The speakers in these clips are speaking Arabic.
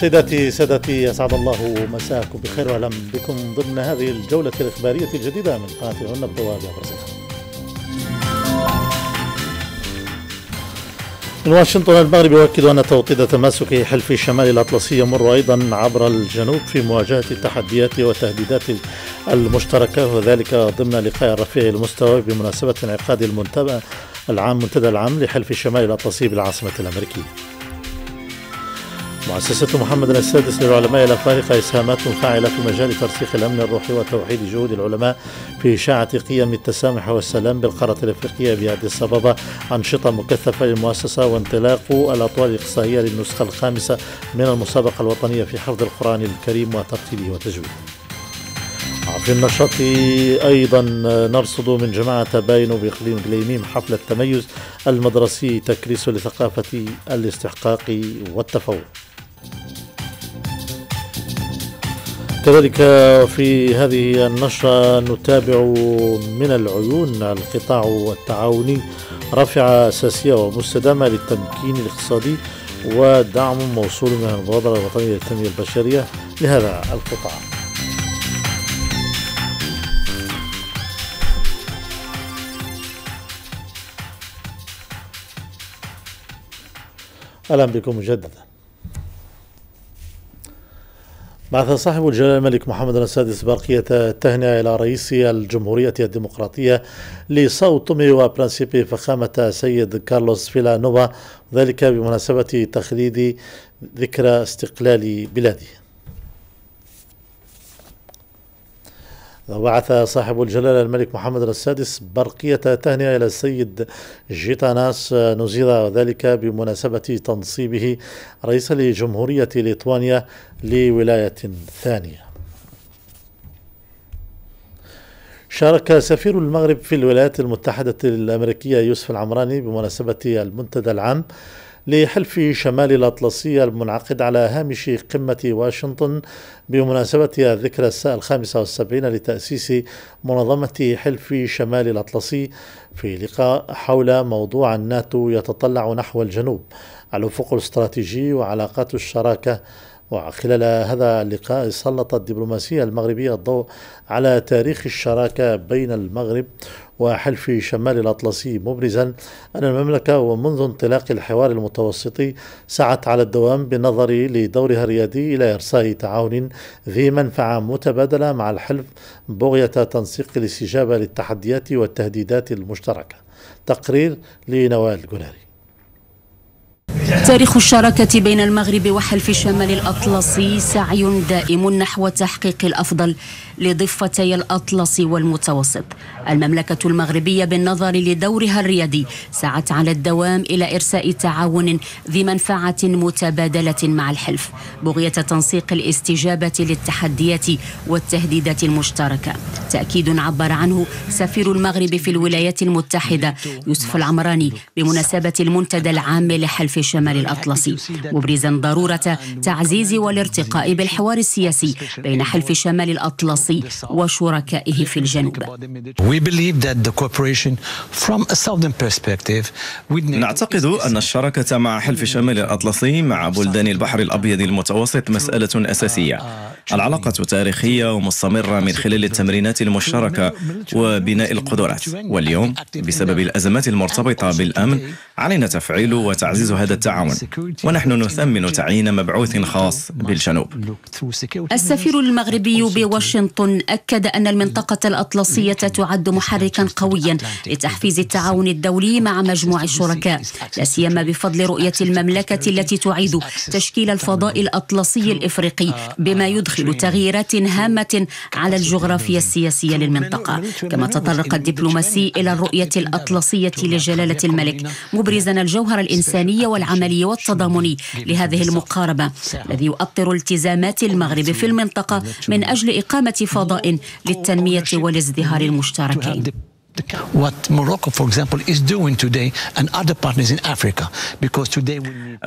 سيداتي سادتي أسعد الله مساكم بخير وأهلا بكم ضمن هذه الجولة الإخبارية الجديدة من قناة هنا بوابة برزخ من واشنطن المغرب يؤكد أن توطيد تماسك حلف الشمال الأطلسي يمر أيضا عبر الجنوب في مواجهة التحديات والتهديدات المشتركة وذلك ضمن لقاء رفيع المستوى بمناسبة انعقاد المنتدى العام منتدى العام لحلف الشمال الأطلسي بالعاصمة الأمريكية مؤسسة محمد السادس للعلماء الأفارقة إسهامات فاعلة في مجال ترسيخ الأمن الروحي وتوحيد جهود العلماء في إشاعة قيم التسامح والسلام بالقارة الأفريقية بأديس أبابا أنشطة مكثفة للمؤسسة وانطلاق الأطوال الإقصائية للنسخة الخامسة من المسابقة الوطنية في حفظ القرآن الكريم وترتيبه وتجويده. في النشاط أيضا نرصد من جماعة باينو بإقليم جليميم حفل التميز المدرسي تكريس لثقافة الاستحقاق والتفوق كذلك في هذه النشرة نتابع من العيون القطاع التعاوني رافعة أساسية ومستدامة للتمكين الاقتصادي ودعم موصول من المبادرة الوطنية للتنمية البشرية لهذا القطاع أهلا بكم مجددا بعث صاحب الجلالة الملك محمد السادس برقية التهنئة إلى رئيس الجمهورية الديمقراطية لصوت تومي وبرنسيبي فخامة سيد كارلوس فيلانوفا ذلك بمناسبة تخليد ذكرى استقلال بلاده وبعث صاحب الجلالة الملك محمد السادس برقية تهنئة إلى السيد جيتاناس نزيرا وذلك بمناسبة تنصيبه رئيسا لجمهورية ليتوانيا لولاية ثانية شارك سفير المغرب في الولايات المتحدة الأمريكية يوسف العمراني بمناسبة المنتدى العام لحلف شمال الأطلسي المنعقد على هامش قمة واشنطن بمناسبة الذكرى الخامسة والسبعين لتأسيس منظمة حلف شمال الأطلسي في لقاء حول موضوع الناتو يتطلع نحو الجنوب الأفق الاستراتيجي وعلاقات الشراكة وخلال هذا اللقاء سلطت الدبلوماسية المغربية الضوء على تاريخ الشراكة بين المغرب وحلف شمال الأطلسي مبرزا أن المملكة ومنذ انطلاق الحوار المتوسطي سعت على الدوام بالنظر لدورها الريادي إلى إرساء تعاون ذي منفعة متبادلة مع الحلف بغية تنسيق الاستجابة للتحديات والتهديدات المشتركة تقرير لنوال جناري تاريخ الشراكة بين المغرب وحلف الشمال الأطلسي سعي دائم نحو تحقيق الأفضل لضفتي الأطلس والمتوسط المملكة المغربية بالنظر لدورها الريادي سعت على الدوام إلى إرساء تعاون ذي منفعة متبادلة مع الحلف بغية تنسيق الاستجابة للتحديات والتهديدات المشتركة تأكيد عبر عنه سفير المغرب في الولايات المتحدة يوسف العمراني بمناسبة المنتدى العام لحلف الشمال الأطلسي مبرزا ضرورة تعزيز والارتقاء بالحوار السياسي بين حلف شمال الأطلسي الفرنسي وشركائه في الجنوب نعتقد أن الشراكة مع حلف شمال الأطلسي مع بلدان البحر الأبيض المتوسط مسألة أساسية العلاقة تاريخية ومستمرة من خلال التمرينات المشتركة وبناء القدرات واليوم بسبب الأزمات المرتبطة بالأمن علينا تفعيل وتعزيز هذا التعاون ونحن نثمن تعيين مبعوث خاص بالجنوب السفير المغربي بواشنطن أكد أن المنطقة الأطلسية mm-hmm. تعد محركا قويا لتحفيز التعاون الدولي مع مجموع الشركاء لا سيما بفضل رؤية المملكة التي تعيد تشكيل الفضاء الأطلسي الإفريقي uh, uh, بما يدخل تغييرات هامة على الجغرافيا السياسية للمنطقة كما تطرق الدبلوماسي إلى الرؤية الأطلسية لجلالة الملك مبرزا الجوهر الإنساني والعملي والتضامني لهذه المقاربة الذي يؤطر التزامات المغرب في المنطقة من أجل إقامة فضاء للتنمية والازدهار المشتركين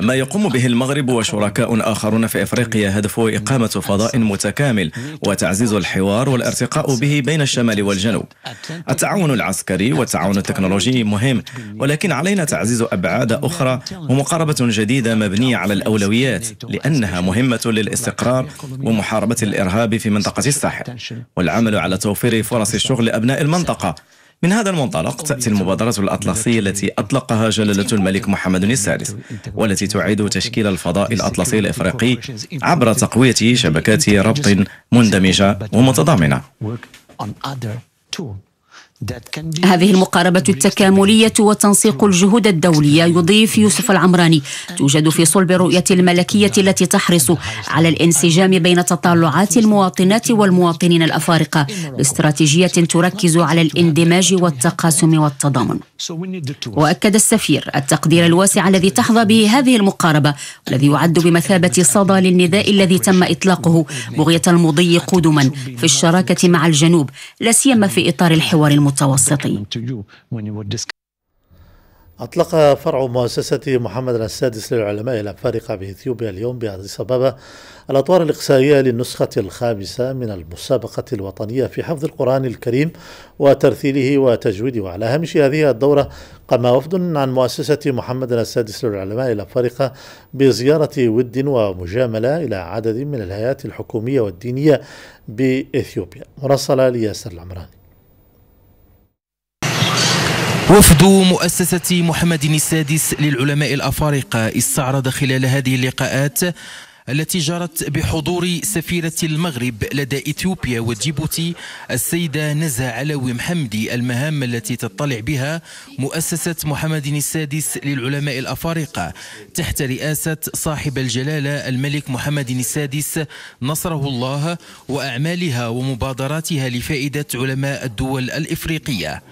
ما يقوم به المغرب وشركاء آخرون في أفريقيا هدفه إقامة فضاء متكامل وتعزيز الحوار والارتقاء به بين الشمال والجنوب التعاون العسكري والتعاون التكنولوجي مهم ولكن علينا تعزيز أبعاد أخرى ومقاربة جديدة مبنية على الأولويات لأنها مهمة للاستقرار ومحاربة الإرهاب في منطقة الساحل والعمل على توفير فرص الشغل لأبناء المنطقة من هذا المنطلق تأتي المبادرة الأطلسية التي أطلقها جلالة الملك محمد السادس والتي تعيد تشكيل الفضاء الأطلسي الإفريقي عبر تقوية شبكات ربط مندمجة ومتضامنة. هذه المقاربة التكاملية وتنسيق الجهود الدولية يضيف يوسف العمراني توجد في صلب الرؤية الملكية التي تحرص على الانسجام بين تطلعات المواطنات والمواطنين الأفارقة باستراتيجية تركز على الاندماج والتقاسم والتضامن وأكد السفير التقدير الواسع الذي تحظى به هذه المقاربة والذي يعد بمثابة صدى للنداء الذي تم إطلاقه بغية المضي قدما في الشراكة مع الجنوب لا سيما في إطار الحوار المتحدث. المتوسطي أطلق فرع مؤسسة محمد السادس للعلماء الأفارقة بإثيوبيا اليوم بأديس أبابا الأطوار الإقصائية للنسخة الخامسة من المسابقة الوطنية في حفظ القرآن الكريم وترثيله وتجويده وعلى هامش هذه الدورة قام وفد عن مؤسسة محمد السادس للعلماء الأفارقة بزيارة ود ومجاملة إلى عدد من الهيئات الحكومية والدينية بإثيوبيا مرسلة لياسر العمراني وفد مؤسسة محمد السادس للعلماء الأفارقة استعرض خلال هذه اللقاءات التي جرت بحضور سفيرة المغرب لدى إثيوبيا وجيبوتي السيدة نزهة علوي محمدي المهام التي تطلع بها مؤسسة محمد السادس للعلماء الأفارقة تحت رئاسة صاحب الجلالة الملك محمد السادس نصره الله وأعمالها ومبادراتها لفائدة علماء الدول الإفريقية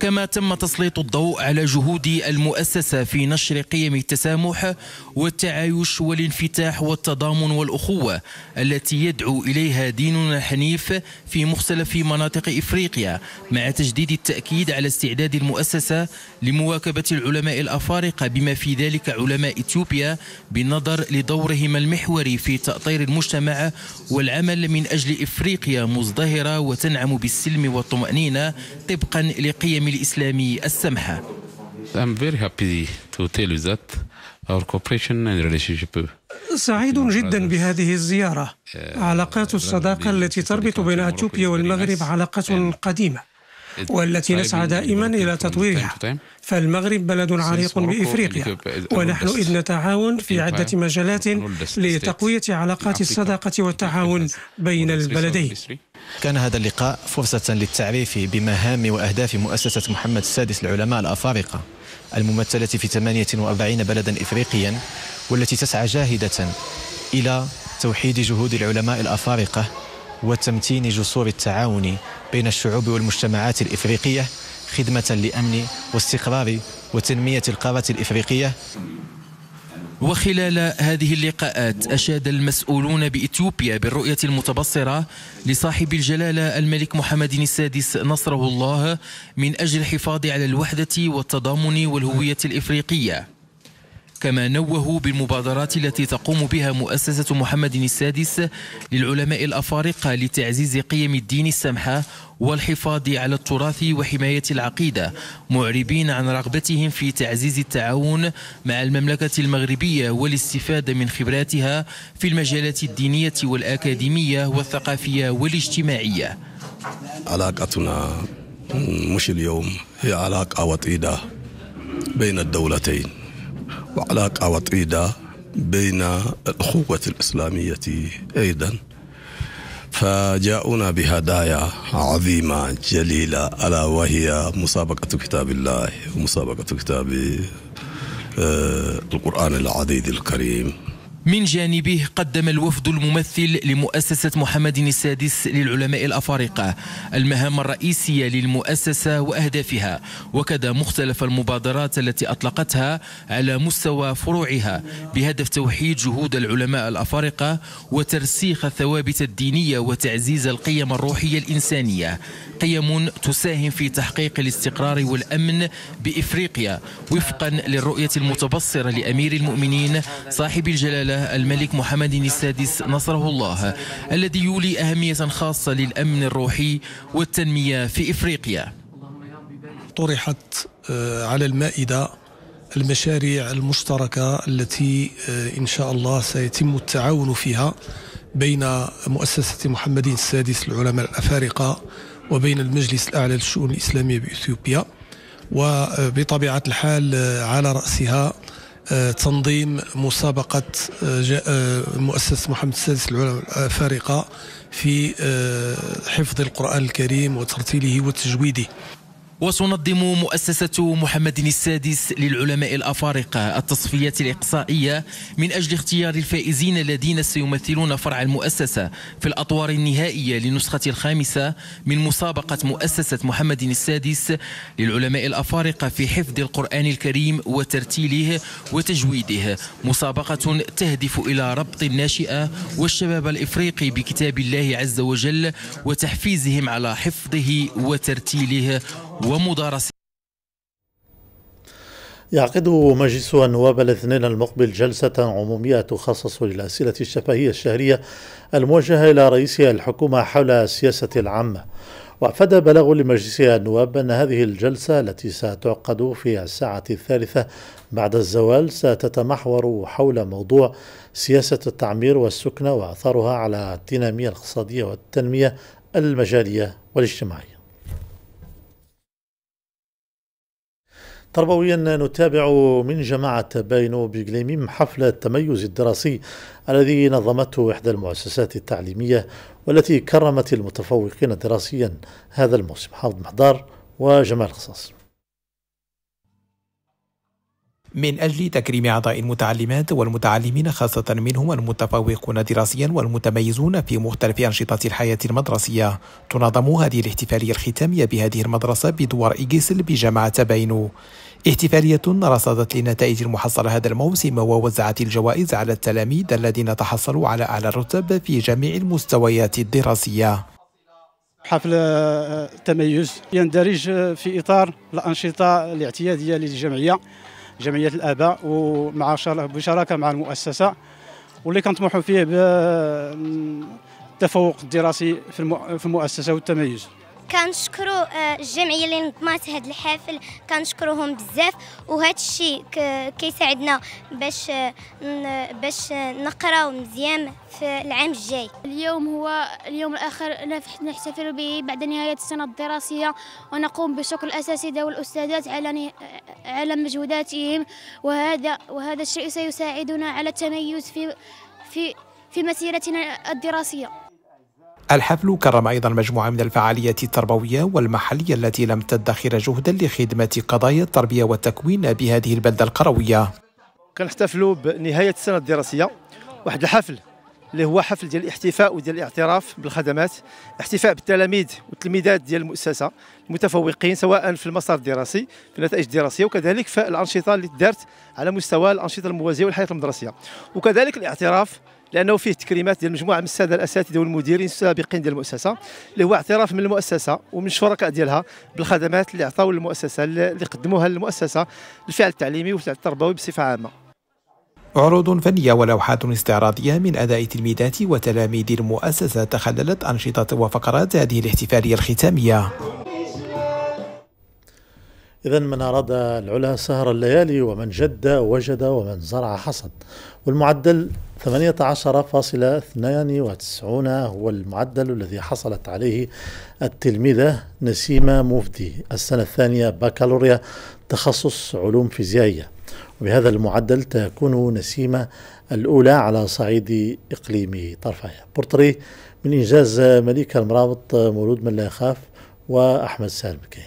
كما تم تسليط الضوء على جهود المؤسسة في نشر قيم التسامح والتعايش والانفتاح والتعايش التضامن والأخوة التي يدعو إليها ديننا الحنيف في مختلف مناطق إفريقيا مع تجديد التأكيد على استعداد المؤسسة لمواكبة العلماء الأفارقة بما في ذلك علماء إثيوبيا بالنظر لدورهم المحوري في تأطير المجتمع والعمل من أجل إفريقيا مزدهرة وتنعم بالسلم والطمأنينة طبقا لقيم الإسلام السمحة I'm very happy to tell you that our cooperation and relationship سعيد جدا بهذه الزيارة آه، علاقات الصداقة التي تربط بين أثيوبيا والمغرب علاقة آه. قديمة والتي طيب نسعى دائما إلى تطويرها طيب، طيب. فالمغرب بلد عريق بإفريقيا ونحن إذ نتعاون في عدة مجالات لتقوية علاقات الصداقة والتعاون بين البلدين كان هذا اللقاء فرصة للتعريف بمهام وأهداف مؤسسة محمد السادس العلماء الأفارقة الممثلة في 48 بلدا إفريقيا والتي تسعى جاهدة إلى توحيد جهود العلماء الأفارقة وتمتين جسور التعاون بين الشعوب والمجتمعات الإفريقية خدمة لأمن واستقرار وتنمية القارة الإفريقية وخلال هذه اللقاءات أشاد المسؤولون بإثيوبيا بالرؤية المتبصرة لصاحب الجلالة الملك محمد السادس نصره الله من أجل الحفاظ على الوحدة والتضامن والهوية الإفريقية كما نوهوا بالمبادرات التي تقوم بها مؤسسة محمد السادس للعلماء الأفارقة لتعزيز قيم الدين السمحة والحفاظ على التراث وحماية العقيدة معربين عن رغبتهم في تعزيز التعاون مع المملكة المغربية والاستفادة من خبراتها في المجالات الدينية والأكاديمية والثقافية والاجتماعية علاقتنا مش اليوم هي علاقة وطيدة بين الدولتين وعلاقة وطيدة بين الأخوة الإسلامية أيضا فجاءونا بهدايا عظيمة جليلة ألا وهي مسابقة كتاب الله ومسابقة كتاب آه، القرآن العديد الكريم من جانبه قدم الوفد الممثل لمؤسسة محمد السادس للعلماء الأفارقة المهام الرئيسية للمؤسسة وأهدافها وكذا مختلف المبادرات التي أطلقتها على مستوى فروعها بهدف توحيد جهود العلماء الأفارقة وترسيخ الثوابت الدينية وتعزيز القيم الروحية الإنسانية قيم تساهم في تحقيق الاستقرار والأمن بإفريقيا وفقا للرؤية المتبصرة لأمير المؤمنين صاحب الجلالة الملك محمد السادس نصره الله الذي يولي أهمية خاصة للأمن الروحي والتنمية في إفريقيا طرحت آه، على المائدة المشاريع المشتركة التي آه، إن شاء الله سيتم التعاون فيها بين مؤسسة محمد السادس العلماء الأفارقة وبين المجلس الأعلى للشؤون الإسلامية بإثيوبيا وبطبيعة الحال آه، على رأسها آه، تنظيم مسابقة آه، مؤسسة محمد السادس العلماء الأفارقة في حفظ القرآن الكريم وترتيله وتجويده وتنظم مؤسسة محمد السادس للعلماء الأفارقة التصفيات الإقصائية من أجل اختيار الفائزين الذين سيمثلون فرع المؤسسة في الأطوار النهائية للنسخة الخامسة من مسابقة مؤسسة محمد السادس للعلماء الأفارقة في حفظ القرآن الكريم وترتيله وتجويده مسابقة تهدف إلى ربط الناشئة والشباب الإفريقي بكتاب الله عز وجل وتحفيزهم على حفظه وترتيله ومدارسة يعقد مجلس النواب الاثنين المقبل جلسة عمومية تخصص للأسئلة الشفهية الشهرية الموجهة إلى رئيس الحكومة حول السياسة العامة وأفاد بلاغ لمجلس النواب أن هذه الجلسة التي ستعقد في الساعة الثالثة بعد الزوال ستتمحور حول موضوع سياسة التعمير والسكنة وأثرها على التنامية الاقتصادية والتنمية المجالية والاجتماعية تربويا نتابع من جماعة باينو بجليميم حفل التميز الدراسي الذي نظمته إحدى المؤسسات التعليمية والتي كرمت المتفوقين دراسيا هذا الموسم حافظ محضار وجمال خصاص من أجل تكريم أعضاء المتعلمات والمتعلمين خاصة منهم المتفوقون دراسيا والمتميزون في مختلف أنشطة الحياة المدرسية تنظم هذه الاحتفالية الختامية بهذه المدرسة بدوار إيجيسل بجامعة باينو احتفالية رصدت لنتائج المحصلة هذا الموسم ووزعت الجوائز على التلاميذ الذين تحصلوا على أعلى الرتب في جميع المستويات الدراسية حفل التميز يندرج في إطار الأنشطة الاعتيادية للجمعية جمعية الآباء ومع بشراكة مع المؤسسة واللي كنطمحوا فيه بالتفوق الدراسي في المؤسسة والتميز كنشكروا آه، الجمعيه اللي نظمات هذا الحفل كنشكروهم بزاف وهذا الشيء كيساعدنا باش آه، باش نقراو مزيان في العام الجاي اليوم هو اليوم الاخر نحتفل به بعد نهايه السنه الدراسيه ونقوم بشكر الاساتذه والاستاذات على على مجهوداتهم وهذا وهذا الشيء سيساعدنا على التميز في في في مسيرتنا الدراسيه الحفل كرم أيضا مجموعة من الفعاليات التربوية والمحلية التي لم تدخر جهدا لخدمة قضايا التربية والتكوين بهذه البلدة القروية كنحتفلوا بنهاية السنة الدراسية واحد الحفل اللي هو حفل ديال الاحتفاء وديال الاعتراف بالخدمات احتفاء بالتلاميذ والتلميذات ديال المؤسسه المتفوقين سواء في المسار الدراسي في النتائج الدراسيه وكذلك في الانشطه اللي دارت على مستوى الانشطه الموازيه والحياه المدرسيه وكذلك الاعتراف لانه فيه تكريمات ديال مجموعه من الساده الاساتذه والمديرين السابقين ديال المؤسسه اللي هو اعتراف من المؤسسه ومن الشركاء ديالها بالخدمات اللي عطاو للمؤسسه اللي قدموها للمؤسسه الفعل التعليمي والفعل التربوي بصفه عامه عروض فنية ولوحات استعراضية من أداء تلميذات وتلاميذ المؤسسة تخللت أنشطة وفقرات هذه الاحتفالية الختامية إذا من أراد العلا سهر الليالي ومن جد وجد ومن زرع حصد والمعدل 18.92 هو المعدل الذي حصلت عليه التلميذة نسيمة مفدي السنة الثانية بكالوريا تخصص علوم فيزيائية وبهذا المعدل تكون نسيمة الأولى على صعيد إقليم طرفايا بورتري من إنجاز مليكة المرابط مولود من لا يخاف وأحمد سالبكين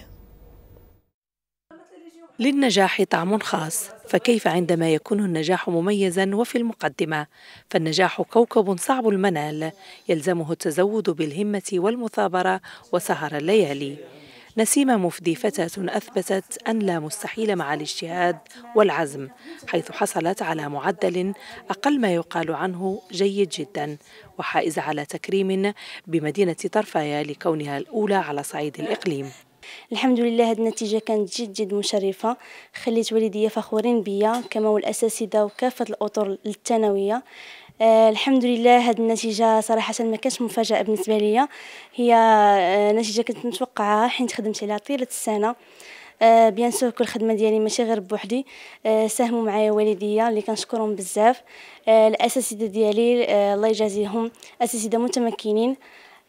للنجاح طعم خاص فكيف عندما يكون النجاح مميزا وفي المقدمه فالنجاح كوكب صعب المنال يلزمه التزود بالهمه والمثابره وسهر الليالي نسيمة مفدي فتاة أثبتت أن لا مستحيل مع الاجتهاد والعزم حيث حصلت على معدل أقل ما يقال عنه جيد جدا وحائزة على تكريم بمدينة طرفايا لكونها الأولى على صعيد الإقليم الحمد لله هاد النتيجه كانت جد جد مشرفه خليت والديا فخورين بيا كما والاساتذه وكافه الاطر الثانويه آه الحمد لله هاد النتيجه صراحه ما كانتش مفاجاه بالنسبه ليا هي آه نتيجه كنت متوقعاها حين خدمت عليها طيله السنه آه بيان سور كل خدمه ديالي ماشي غير بوحدي آه ساهموا معايا والديا اللي كنشكرهم بزاف آه الاساتذه ديالي آه، الله يجازيهم اساتذه متمكنين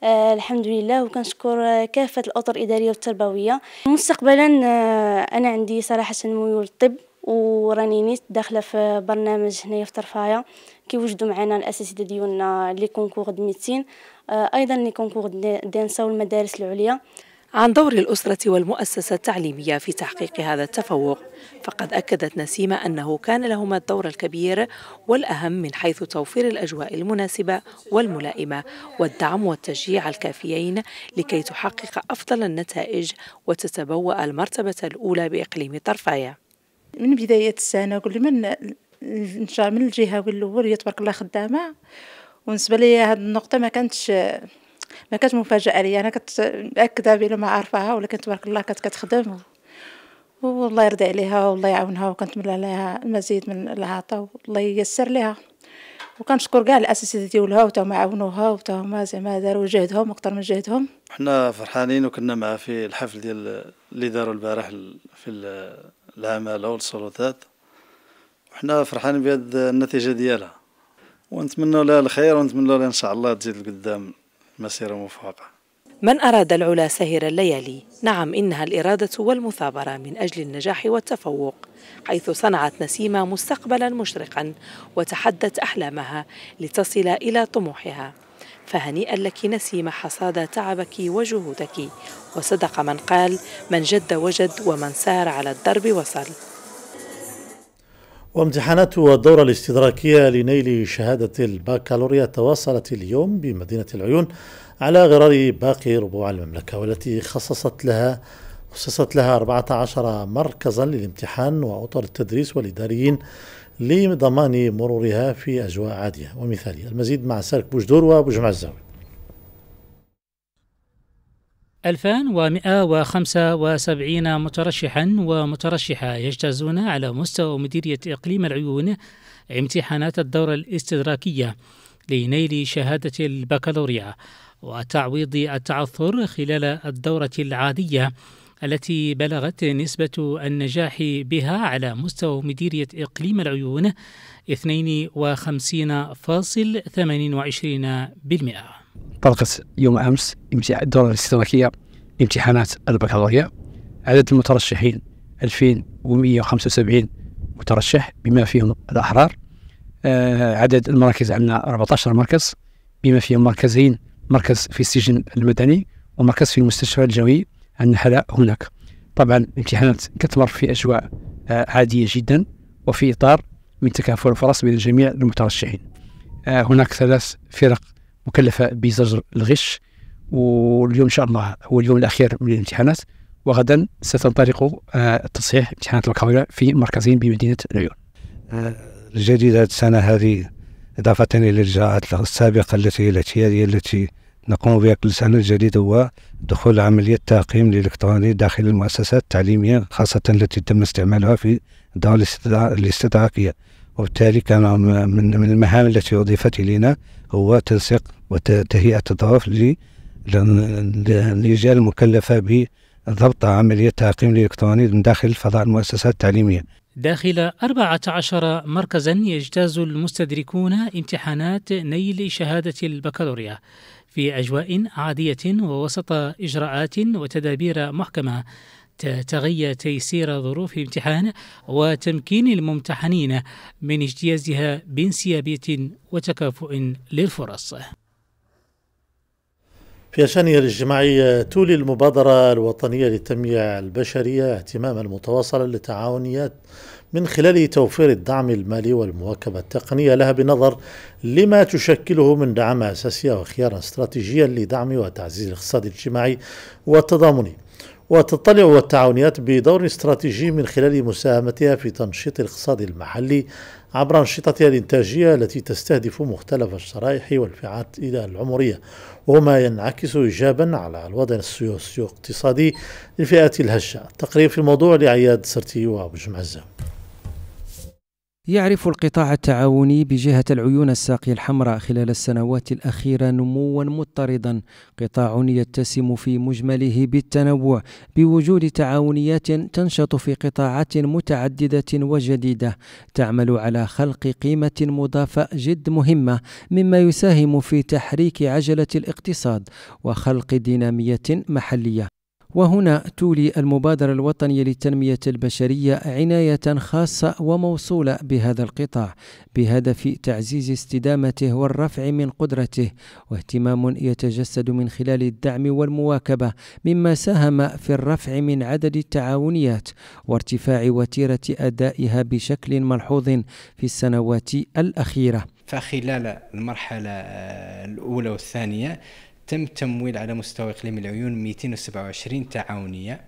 آه الحمد لله وكنشكر آه، كافة الأطر الإدارية والتربوية مستقبلا آه أنا عندي صراحة ميول الطب وراني نيت داخله في برنامج هنايا في طرفايا كيوجدوا معنا الاساتذه ديالنا لي كونكور د آه ايضا لي كونكور دانسا والمدارس العليا عن دور الأسرة والمؤسسة التعليمية في تحقيق هذا التفوق فقد أكدت نسيمة أنه كان لهما الدور الكبير والأهم من حيث توفير الأجواء المناسبة والملائمة والدعم والتشجيع الكافيين لكي تحقق أفضل النتائج وتتبوأ المرتبة الأولى بإقليم طرفاية من بداية السنة كل من من الجهة الأول هي تبارك الله خدامة ونسبة لي هذه النقطة ما كانتش ما كانت مفاجاه ليا انا كنت متاكده بلي ما عارفاها ولكن تبارك الله كانت كتخدم والله يرضي عليها والله يعاونها وكنتمنى لها المزيد من العطاء والله ييسر لها وكنشكر كاع الاساتذه ديالها وتا هما عاونوها وتا هما زعما داروا جهدهم اكثر من جهدهم حنا فرحانين وكنا معها في الحفل ديال اللي داروا البارح في العماله والسلطات وحنا فرحانين بهذه النتيجه ديالها ونتمنى لها الخير ونتمنى لها ان شاء الله تزيد لقدام مسيرة موفقة من أراد العلا سهر الليالي نعم إنها الإرادة والمثابرة من أجل النجاح والتفوق حيث صنعت نسيمة مستقبلا مشرقا وتحدت أحلامها لتصل إلى طموحها فهنيئا لك نسيمة حصاد تعبك وجهودك وصدق من قال من جد وجد ومن سار على الدرب وصل وامتحانات الدورة الاستدراكية لنيل شهادة الباكالوريا تواصلت اليوم بمدينة العيون على غرار باقي ربوع المملكة والتي خصصت لها خصصت لها 14 مركزا للامتحان وأطر التدريس والإداريين لضمان مرورها في أجواء عادية ومثالية المزيد مع سارك بوجدور وبوجمع الزاوية 2175 مترشحا ومترشحة يجتازون على مستوى مديرية إقليم العيون امتحانات الدورة الاستدراكية لنيل شهادة البكالوريا وتعويض التعثر خلال الدورة العادية التي بلغت نسبة النجاح بها على مستوى مديرية إقليم العيون 52.28% طرقت يوم امس الدوره الاشتراكيه امتحانات البكالوريا عدد المترشحين 2175 مترشح بما فيهم الاحرار آه عدد المراكز عندنا 14 مركز بما فيهم مركزين مركز في السجن المدني ومركز في المستشفى الجوي عندنا حالة هناك طبعا الامتحانات كتمر في اجواء آه عاديه جدا وفي اطار من تكافؤ الفرص بين جميع المترشحين آه هناك ثلاث فرق مكلفه بزجر الغش واليوم ان شاء الله هو اليوم الاخير من الامتحانات وغدا ستنطلق آه، تصحيح امتحانات الكاميرا في مركزين بمدينه العيون. آه، الجديده السنه هذه اضافه الى الاجراءات السابقه التي الاعتياديه التي نقوم بها كل سنه الجديد هو دخول عمليه التعقيم الالكتروني داخل المؤسسات التعليميه خاصه التي تم استعمالها في الدول الاستدراكيه. وبالتالي كان من المهام التي أضيفت إلينا هو تنسيق وتهيئة الطواف للرجال المكلفة بضبط عملية التعقيم الإلكتروني من داخل فضاء المؤسسات التعليمية داخل 14 مركزا يجتاز المستدركون امتحانات نيل شهادة البكالوريا في أجواء عادية ووسط إجراءات وتدابير محكمة تغير تيسير ظروف امتحانه وتمكين الممتحنين من اجتيازها بانسيابية وتكافؤ للفرص في شأنها الاجتماعي تولي المبادرة الوطنية للتنمية البشرية اهتماما متواصلا للتعاونيات من خلال توفير الدعم المالي والمواكبة التقنية لها بنظر لما تشكله من دعم أساسية وخيار استراتيجيا لدعم وتعزيز الاقتصاد الاجتماعي والتضامني وتطلع التعاونيات بدور استراتيجي من خلال مساهمتها في تنشيط الاقتصاد المحلي عبر أنشطتها الإنتاجية التي تستهدف مختلف الشرائح والفئات العمرية وما ينعكس إيجابا على الوضع السياسي الاقتصادي للفئات الهشة تقرير في الموضوع لعياد سرتي وأبو جمعزة يعرف القطاع التعاوني بجهة العيون الساقية الحمراء خلال السنوات الأخيرة نموا مضطردا قطاع يتسم في مجمله بالتنوع بوجود تعاونيات تنشط في قطاعات متعددة وجديدة تعمل على خلق قيمة مضافة جد مهمة مما يساهم في تحريك عجلة الاقتصاد وخلق دينامية محلية وهنا تولي المبادرة الوطنية للتنمية البشرية عناية خاصة وموصولة بهذا القطاع بهدف تعزيز استدامته والرفع من قدرته واهتمام يتجسد من خلال الدعم والمواكبة مما ساهم في الرفع من عدد التعاونيات وارتفاع وتيرة أدائها بشكل ملحوظ في السنوات الأخيرة فخلال المرحلة الأولى والثانية تم تمويل على مستوى إقليم العيون 227 تعاونية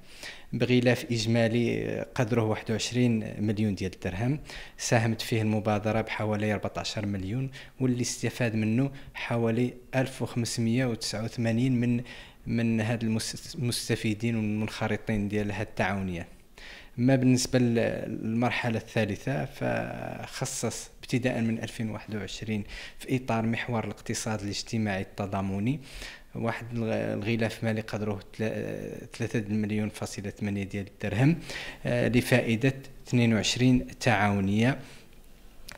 بغلاف إجمالي قدره 21 مليون ديال الدرهم ساهمت فيه المبادرة بحوالي 14 مليون واللي استفاد منه حوالي 1589 من من هاد المستفيدين والمنخرطين ديال هاد التعاونية ما بالنسبة للمرحلة الثالثة فخصص ابتداء من 2021 في اطار محور الاقتصاد الاجتماعي التضامني واحد الغلاف مالي قدره 3 مليون فاصلة 8 ديال الدرهم آه، لفائدة 22 تعاونية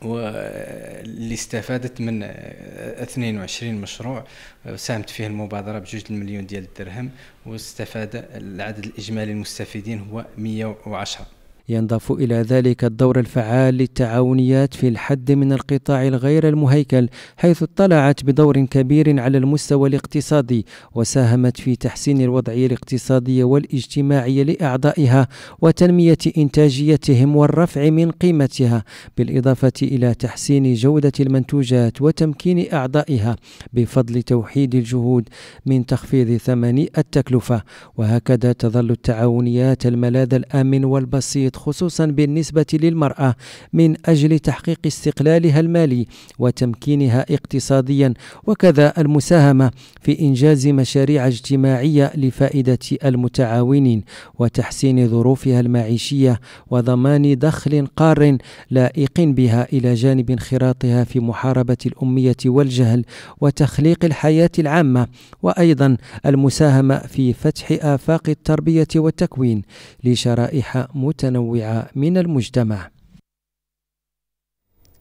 واللي استفادت من 22 آه، مشروع آه، ساهمت فيه المبادره بجوج المليون ديال الدرهم واستفاد العدد الاجمالي المستفيدين هو 110 ينضاف إلى ذلك الدور الفعال للتعاونيات في الحد من القطاع الغير المهيكل حيث اطلعت بدور كبير على المستوى الاقتصادي وساهمت في تحسين الوضعية الاقتصادية والاجتماعية لأعضائها وتنمية إنتاجيتهم والرفع من قيمتها بالإضافة إلى تحسين جودة المنتوجات وتمكين أعضائها بفضل توحيد الجهود من تخفيض ثمن التكلفة وهكذا تظل التعاونيات الملاذ الآمن والبسيط خصوصا بالنسبة للمرأة من أجل تحقيق استقلالها المالي وتمكينها اقتصاديا وكذا المساهمة في إنجاز مشاريع اجتماعية لفائدة المتعاونين وتحسين ظروفها المعيشية وضمان دخل قار لائق بها إلى جانب انخراطها في محاربة الأمية والجهل وتخليق الحياة العامة وأيضا المساهمة في فتح آفاق التربية والتكوين لشرائح متنوعة متنوعة من المجتمع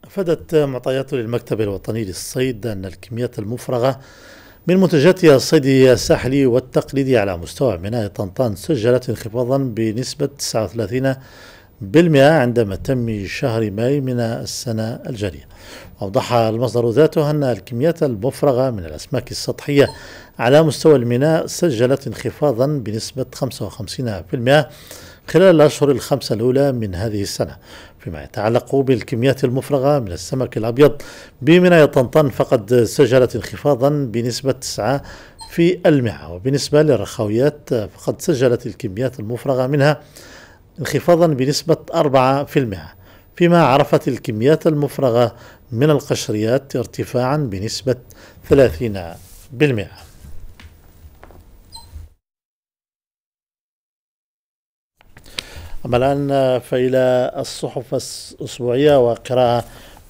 أفادت معطيات للمكتب الوطني للصيد أن الكميات المفرغة من منتجات الصيد الساحلي والتقليدي على مستوى ميناء طنطان سجلت انخفاضا بنسبة 39 عندما تم شهر ماي من السنة الجارية أوضح المصدر ذاته أن الكميات المفرغة من الأسماك السطحية على مستوى الميناء سجلت انخفاضا بنسبة 55% خلال الأشهر الخمسة الأولى من هذه السنة فيما يتعلق بالكميات المفرغة من السمك الأبيض بمناية طنطا فقد سجلت انخفاضا بنسبة 9 في المئة وبالنسبة للرخاويات فقد سجلت الكميات المفرغة منها انخفاضا بنسبة 4% في فيما عرفت الكميات المفرغة من القشريات ارتفاعا بنسبة 30% أما الآن فإلى الصحف الأسبوعية وقراءة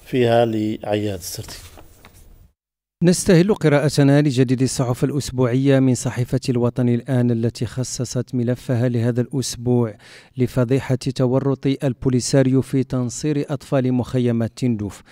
فيها لعياد السرتي نستهل قراءتنا لجديد الصحف الأسبوعية من صحيفة الوطن الآن التي خصصت ملفها لهذا الأسبوع لفضيحة تورط البوليساريو في تنصير أطفال مخيمات تندوف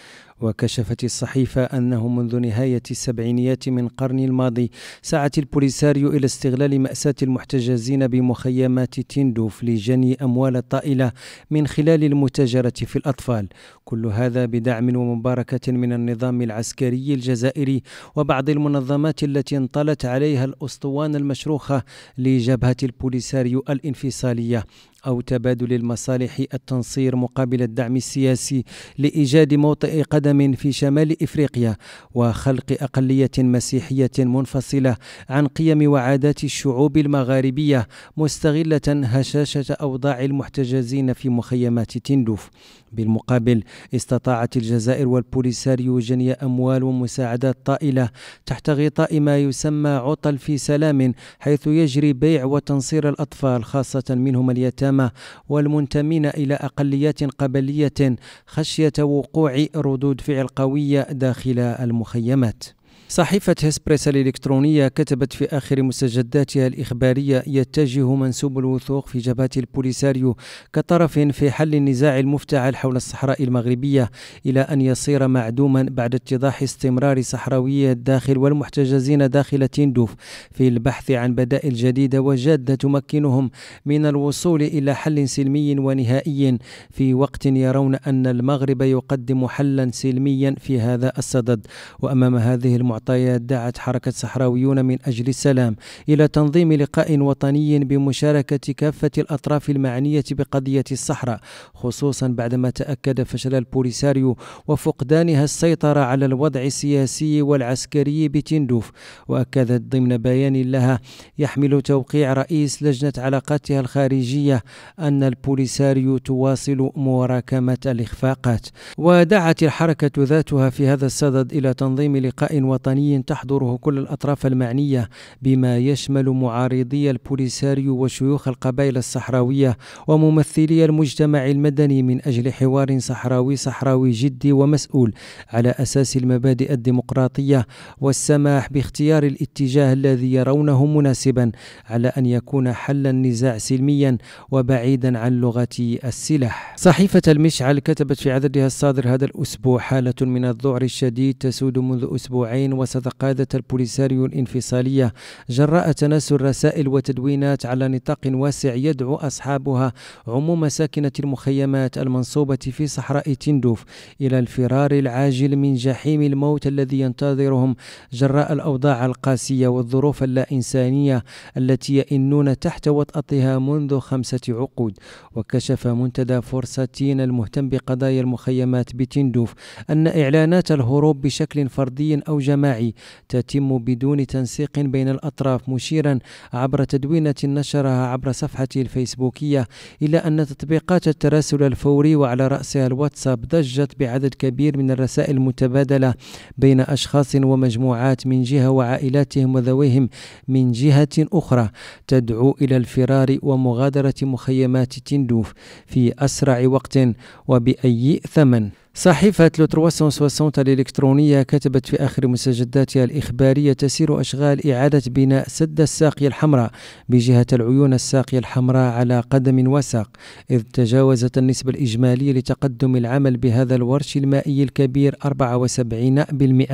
وكشفت الصحيفة أنه منذ نهاية السبعينيات من القرن الماضي سعت البوليساريو إلى استغلال مأساة المحتجزين بمخيمات تندوف لجني أموال طائلة من خلال المتاجرة في الأطفال كل هذا بدعم ومباركة من النظام العسكري الجزائري وبعض المنظمات التي انطلت عليها الأسطوانة المشروخة لجبهة البوليساريو الانفصالية أو تبادل المصالح التنصير مقابل الدعم السياسي لإيجاد موطئ قدم في شمال إفريقيا وخلق أقلية مسيحية منفصلة عن قيم وعادات الشعوب المغاربية مستغلة هشاشة أوضاع المحتجزين في مخيمات تندوف بالمقابل استطاعت الجزائر والبوليساريو جني أموال ومساعدات طائلة تحت غطاء ما يسمى عطل في سلام حيث يجري بيع وتنصير الأطفال خاصة منهم اليتامى والمنتمين إلى أقليات قبلية خشية وقوع ردود فعل قوية داخل المخيمات صحيفة هسبريس الإلكترونية كتبت في آخر مستجداتها الإخبارية يتجه منسوب الوثوق في جبهة البوليساريو كطرف في حل النزاع المفتعل حول الصحراء المغربية إلى أن يصير معدوما بعد اتضاح استمرار صحراوية الداخل والمحتجزين داخل تندوف في البحث عن بدائل جديدة وجادة تمكنهم من الوصول إلى حل سلمي ونهائي في وقت يرون أن المغرب يقدم حلا سلميا في هذا الصدد وأمام هذه المعارضة المعطيات دعت حركة صحراويون من أجل السلام إلى تنظيم لقاء وطني بمشاركة كافة الأطراف المعنية بقضية الصحراء خصوصا بعدما تأكد فشل البوليساريو وفقدانها السيطرة على الوضع السياسي والعسكري بتندوف وأكدت ضمن بيان لها يحمل توقيع رئيس لجنة علاقاتها الخارجية أن البوليساريو تواصل مراكمة الإخفاقات ودعت الحركة ذاتها في هذا الصدد إلى تنظيم لقاء وطني وطني تحضره كل الأطراف المعنية بما يشمل معارضي البوليساريو وشيوخ القبائل الصحراوية وممثلي المجتمع المدني من أجل حوار صحراوي صحراوي جدي ومسؤول على أساس المبادئ الديمقراطية والسماح باختيار الاتجاه الذي يرونه مناسبا على أن يكون حل النزاع سلميا وبعيدا عن لغة السلاح صحيفة المشعل كتبت في عددها الصادر هذا الأسبوع حالة من الذعر الشديد تسود منذ أسبوعين وسط قادة البوليساريو الانفصالية جراء تناسل رسائل وتدوينات على نطاق واسع يدعو أصحابها عموم ساكنة المخيمات المنصوبة في صحراء تندوف إلى الفرار العاجل من جحيم الموت الذي ينتظرهم جراء الأوضاع القاسية والظروف اللا إنسانية التي يئنون تحت وطأتها منذ خمسة عقود وكشف منتدى فرصتين المهتم بقضايا المخيمات بتندوف أن إعلانات الهروب بشكل فردي أو جماعي الاجتماعي تتم بدون تنسيق بين الأطراف مشيرا عبر تدوينة نشرها عبر صفحته الفيسبوكية إلى أن تطبيقات التراسل الفوري وعلى رأسها الواتساب ضجت بعدد كبير من الرسائل المتبادلة بين أشخاص ومجموعات من جهة وعائلاتهم وذويهم من جهة أخرى تدعو إلى الفرار ومغادرة مخيمات تندوف في أسرع وقت وبأي ثمن صحيفة لو 360 الإلكترونية كتبت في آخر مستجداتها الإخبارية تسير أشغال إعادة بناء سد الساقية الحمراء بجهة العيون الساقية الحمراء على قدم وساق إذ تجاوزت النسبة الإجمالية لتقدم العمل بهذا الورش المائي الكبير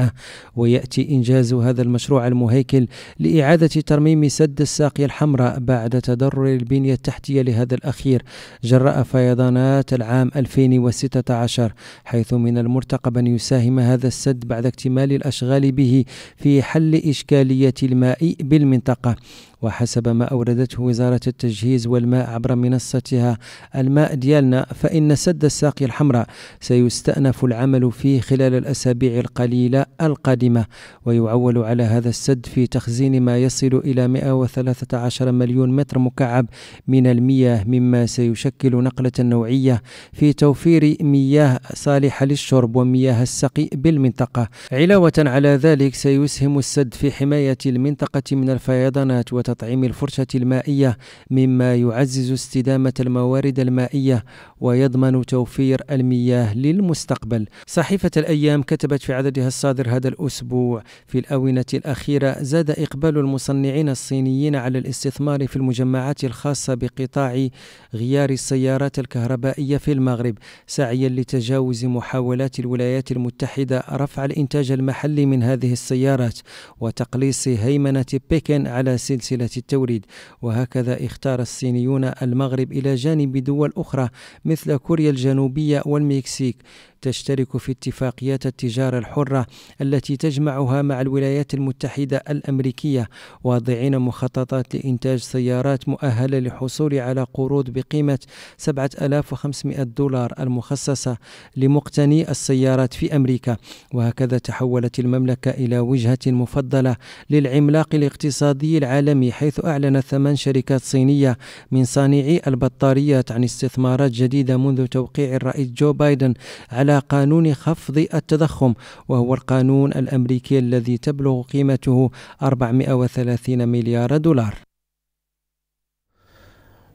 74% ويأتي إنجاز هذا المشروع المهيكل لإعادة ترميم سد الساقية الحمراء بعد تضرر البنية التحتية لهذا الأخير جراء فيضانات العام 2016 حيث من المرتقب أن يساهم هذا السد بعد اكتمال الأشغال به في حل إشكالية الماء بالمنطقة وحسب ما أوردته وزارة التجهيز والماء عبر منصتها الماء ديالنا فإن سد الساقية الحمراء سيستأنف العمل فيه خلال الأسابيع القليلة القادمة ويعول على هذا السد في تخزين ما يصل إلى 113 مليون متر مكعب من المياه مما سيشكل نقلة نوعية في توفير مياه صالحة للشرب ومياه السقي بالمنطقة علاوة على ذلك سيسهم السد في حماية المنطقة من الفيضانات وت تطعيم الفرشة المائية مما يعزز استدامة الموارد المائية ويضمن توفير المياه للمستقبل. صحيفة الأيام كتبت في عددها الصادر هذا الأسبوع في الآونة الأخيرة زاد إقبال المصنعين الصينيين على الاستثمار في المجمعات الخاصة بقطاع غيار السيارات الكهربائية في المغرب سعيا لتجاوز محاولات الولايات المتحدة رفع الإنتاج المحلي من هذه السيارات وتقليص هيمنة بكين على سلسلة مشكلة التوريد وهكذا اختار الصينيون المغرب إلى جانب دول أخرى مثل كوريا الجنوبية والمكسيك تشترك في اتفاقيات التجارة الحرة التي تجمعها مع الولايات المتحدة الأمريكية واضعين مخططات لإنتاج سيارات مؤهلة للحصول على قروض بقيمة 7500 دولار المخصصة لمقتني السيارات في أمريكا وهكذا تحولت المملكة إلى وجهة مفضلة للعملاق الاقتصادي العالمي حيث أعلن ثمان شركات صينية من صانعي البطاريات عن استثمارات جديدة منذ توقيع الرئيس جو بايدن على قانون خفض التضخم وهو القانون الأمريكي الذي تبلغ قيمته 430 مليار دولار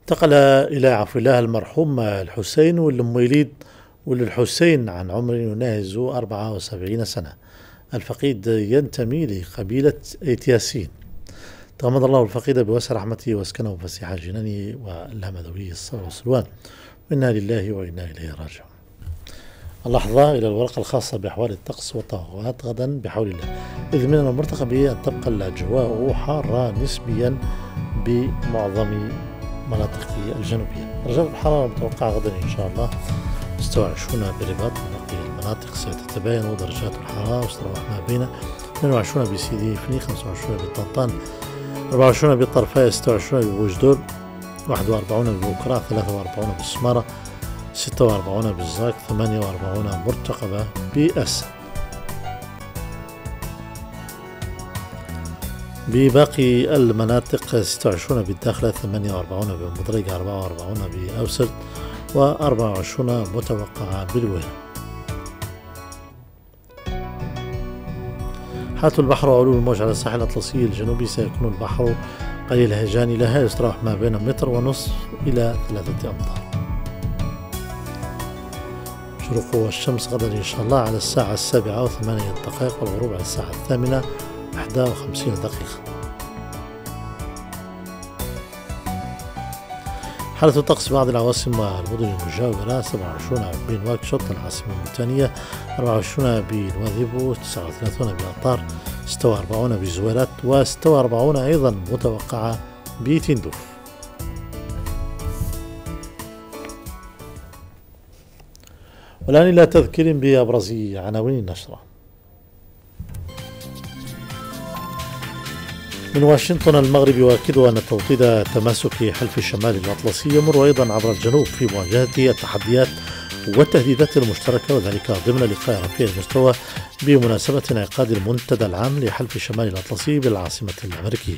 انتقل إلى عفو الله المرحوم الحسين والمويليد وللحسين عن عمر يناهز 74 سنة الفقيد ينتمي لقبيلة ايتياسين تغمد الله الفقيد بوسع رحمته واسكنه فسيح جنانه والهم ذويه الصبر والسلوان وإنا لله وإنا إليه راجعون اللحظة إلى الورقة الخاصة بأحوال الطقس والتوقعات غدا بحول الله إذ من المرتقب أن تبقى الأجواء حارة نسبيا بمعظم مناطق الجنوبية درجات الحرارة المتوقعة غدا إن شاء الله 26 بالرباط وبقية المناطق ستتباين درجات الحرارة وستروح ما بين 22 بسيدي فني 25 بطنطان 24 بطرفاية 26 بوجدور 41 بوكرا 43 بالسمارة 46 بالزاك 48 مرتقبة بأس بباقي المناطق 26 بالداخلة 48 بمدرج 44 بأوسط و 24 متوقعة بالوهلة حالة البحر وعلو الموج على الساحل الأطلسي الجنوبي سيكون البحر قليل هجاني لها يستراح ما بين متر ونصف إلى ثلاثة أمتار تشرق الشمس غدا إن شاء الله على الساعة السابعة وثمانية دقائق والغروب على الساعة الثامنة أحدى وخمسين دقيقة حالة الطقس في بعض العواصم والمدن المجاورة 27 بنواكشوط العاصمة الموريتانية 24 بنواذيبو 39 بأطار 46 بزويرات و 46 أيضا متوقعة بتندوف والآن إلى تذكير بأبرز عناوين النشرة من واشنطن المغرب يؤكد أن توطيد تماسك حلف الشمال الأطلسي يمر أيضا عبر الجنوب في مواجهة التحديات والتهديدات المشتركة وذلك ضمن لقاء رفيع المستوى بمناسبة انعقاد المنتدى العام لحلف الشمال الأطلسي بالعاصمة الأمريكية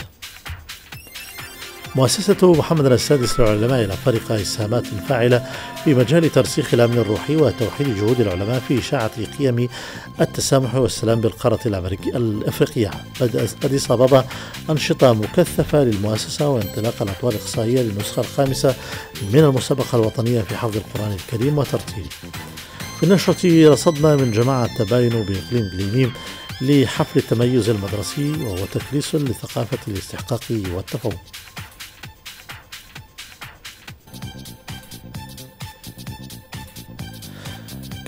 مؤسسة محمد السادس للعلماء إلى فريق إسهامات فاعلة في مجال ترسيخ الأمن الروحي وتوحيد جهود العلماء في إشاعة قيم التسامح والسلام بالقارة الأمريكية الأفريقية بدأت أديس أبابا أنشطة مكثفة للمؤسسة وانطلاق الأطوار الإقصائية للنسخة الخامسة من المسابقة الوطنية في حفظ القرآن الكريم وترتيله في النشرة رصدنا من جماعة تباين بإقليم جليميم لحفل التميز المدرسي وهو تكريس لثقافة الاستحقاق والتفوق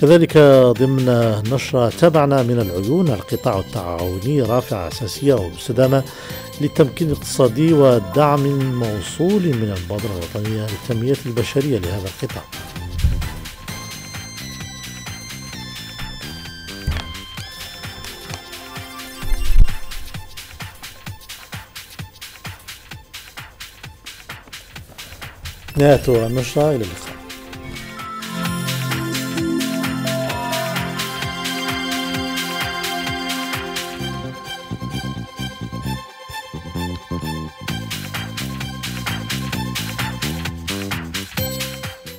كذلك ضمن نشرة تابعنا من العيون القطاع التعاوني رافعة أساسية ومستدامة للتمكين الاقتصادي ودعم موصول من المبادرة الوطنية للتنمية البشرية لهذا القطاع نهاية النشرة إلى اللقاء